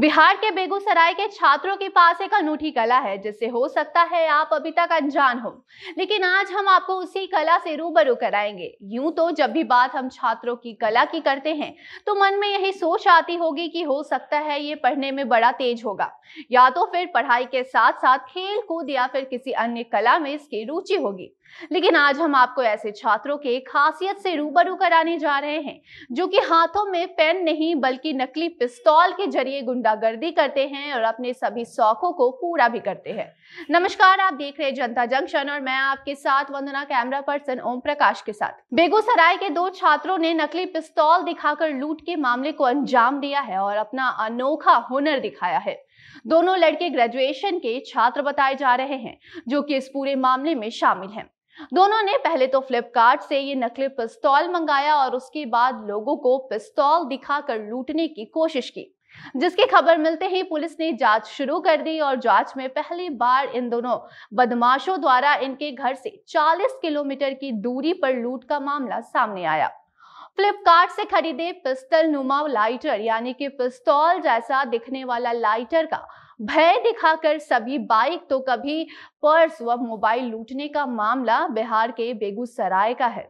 बिहार के बेगूसराय के छात्रों के पास एक अनूठी कला है जिससे हो सकता है आप अभी तक अनजान हो लेकिन आज हम आपको उसी कला से रूबरू कराएंगे यूं तो जब भी बात हम छात्रों की कला की करते हैं तो मन में यही सोच आती होगी कि हो सकता है ये पढ़ने में बड़ा तेज होगा या तो फिर पढ़ाई के साथ साथ खेल कूद या फिर किसी अन्य कला में इसकी रुचि होगी लेकिन आज हम आपको ऐसे छात्रों के खासियत से रूबरू कराने जा रहे हैं जो कि हाथों में पेन नहीं बल्कि नकली पिस्तौल के जरिए गुंडागर्दी करते हैं और अपने सभी शौकों को पूरा भी करते हैं नमस्कार आप देख रहे जनता जंक्शन और मैं आपके साथ वंदना कैमरा पर्सन ओम प्रकाश के साथ बेगूसराय के दो छात्रों ने नकली पिस्तौल दिखाकर लूट के मामले को अंजाम दिया है और अपना अनोखा हुनर दिखाया है दोनों लड़के ग्रेजुएशन के छात्र बताए जा रहे हैं जो कि इस पूरे मामले में शामिल हैं दोनों ने पहले तो फ्लिपकार्ट से ये नकली पिस्तौल मंगाया और उसके बाद लोगों को पिस्तौल दिखाकर लूटने की कोशिश की जिसकी खबर मिलते ही पुलिस ने जांच शुरू कर दी और जांच में पहली बार इन दोनों बदमाशों द्वारा इनके घर से 40 किलोमीटर की दूरी पर लूट का मामला सामने आया फ्लिपकार्ट से खरीदे पिस्तल नुमा लाइटर यानी कि पिस्तौल जैसा दिखने वाला लाइटर का भय दिखाकर सभी बाइक तो कभी पर्स व मोबाइल लूटने का मामला बिहार के बेगूसराय का है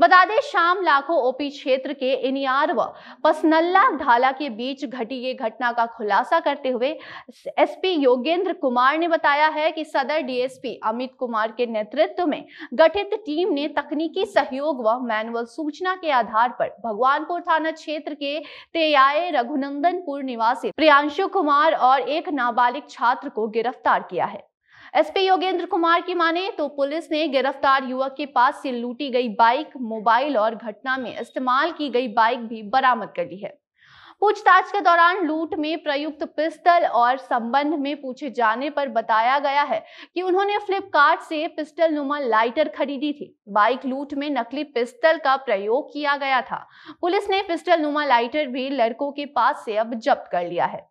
बता दें शाम लाखों ओपी क्षेत्र के इनियार व पसनल्ला ढाला के बीच घटी ये घटना का खुलासा करते हुए एसपी योगेंद्र कुमार ने बताया है कि सदर डीएसपी अमित कुमार के नेतृत्व में गठित टीम ने तकनीकी सहयोग व मैनुअल सूचना के आधार पर भगवानपुर थाना क्षेत्र के तेयाए रघुनंदनपुर निवासी प्रियांशु कुमार और एक नाबालिग छात्र को गिरफ्तार किया है एसपी योगेंद्र कुमार की माने तो पुलिस ने गिरफ्तार युवक के पास से लूटी गई बाइक मोबाइल और घटना में इस्तेमाल की गई बाइक भी बरामद कर ली है पूछताछ के दौरान लूट में प्रयुक्त पिस्टल और संबंध में पूछे जाने पर बताया गया है कि उन्होंने फ्लिपकार्ट से पिस्टल नुमा लाइटर खरीदी थी बाइक लूट में नकली पिस्टल का प्रयोग किया गया था पुलिस ने पिस्टल नुमा लाइटर भी लड़कों के पास से अब जब्त कर लिया है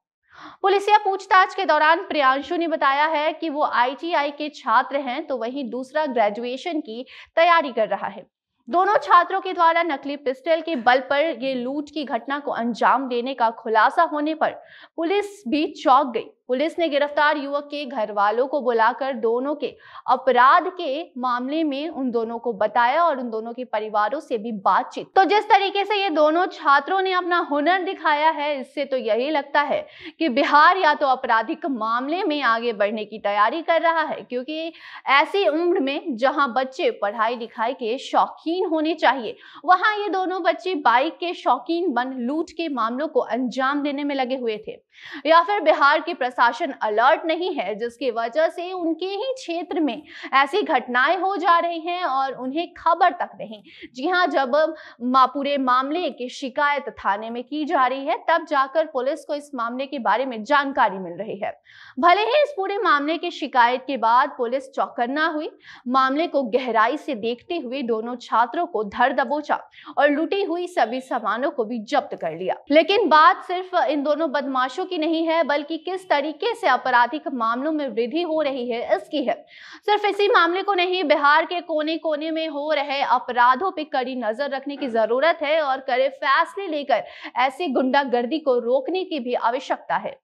पुलिसिया पूछताछ के दौरान प्रियांशु ने बताया है कि वो आईटीआई के छात्र हैं तो वहीं दूसरा ग्रेजुएशन की तैयारी कर रहा है दोनों छात्रों के द्वारा नकली पिस्टल के बल पर यह लूट की घटना को अंजाम देने का खुलासा होने पर पुलिस भी चौंक गई पुलिस ने गिरफ्तार युवक के घर वालों को बुलाकर दोनों के अपराध के मामले में उन दोनों को बताया और उन दोनों के परिवारों से भी बातचीत तो जिस तरीके से ये दोनों छात्रों ने अपना हुनर दिखाया है इससे तो यही लगता है कि बिहार या तो आपराधिक मामले में आगे बढ़ने की तैयारी कर रहा है क्योंकि ऐसी उम्र में जहाँ बच्चे पढ़ाई लिखाई के शौकीन होने चाहिए वहाँ ये दोनों बच्चे बाइक के शौकीन बन लूट के मामलों को अंजाम देने में लगे हुए थे या फिर बिहार के शासन अलर्ट नहीं है जिसकी वजह से उनके ही क्षेत्र में ऐसी घटनाएं हो जा रही हैं और उन्हें खबर तक नहीं जी हाँ जब पूरे मामले की शिकायत थाने में की जा रही है तब जाकर पुलिस को इस मामले के बारे में जानकारी मिल रही है भले ही इस पूरे मामले की शिकायत के बाद पुलिस चौकन्ना हुई मामले को गहराई से देखते हुए दोनों छात्रों को धर दबोचा और लुटी हुई सभी सामानों को भी जब्त कर लिया लेकिन बात सिर्फ इन दोनों बदमाशों की नहीं है बल्कि किस तरीके तरीके से आपराधिक मामलों में वृद्धि हो रही है इसकी है सिर्फ इसी मामले को नहीं बिहार के कोने कोने में हो रहे अपराधों पर कड़ी नजर रखने की जरूरत है और कड़े फैसले लेकर ऐसी गुंडागर्दी को रोकने की भी आवश्यकता है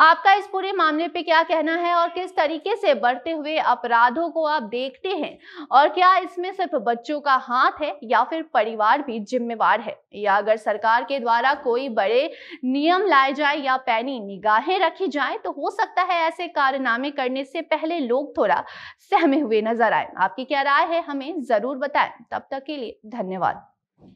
आपका इस पूरे मामले पे क्या कहना है और किस तरीके से बढ़ते हुए अपराधों को आप देखते हैं और क्या इसमें सिर्फ बच्चों का हाथ है या फिर परिवार भी जिम्मेवार है या अगर सरकार के द्वारा कोई बड़े नियम लाए जाए या पैनी निगाहें रखी जाए तो हो सकता है ऐसे कारनामे करने से पहले लोग थोड़ा सहमे हुए नजर आए आपकी क्या राय है हमें जरूर बताएं तब तक के लिए धन्यवाद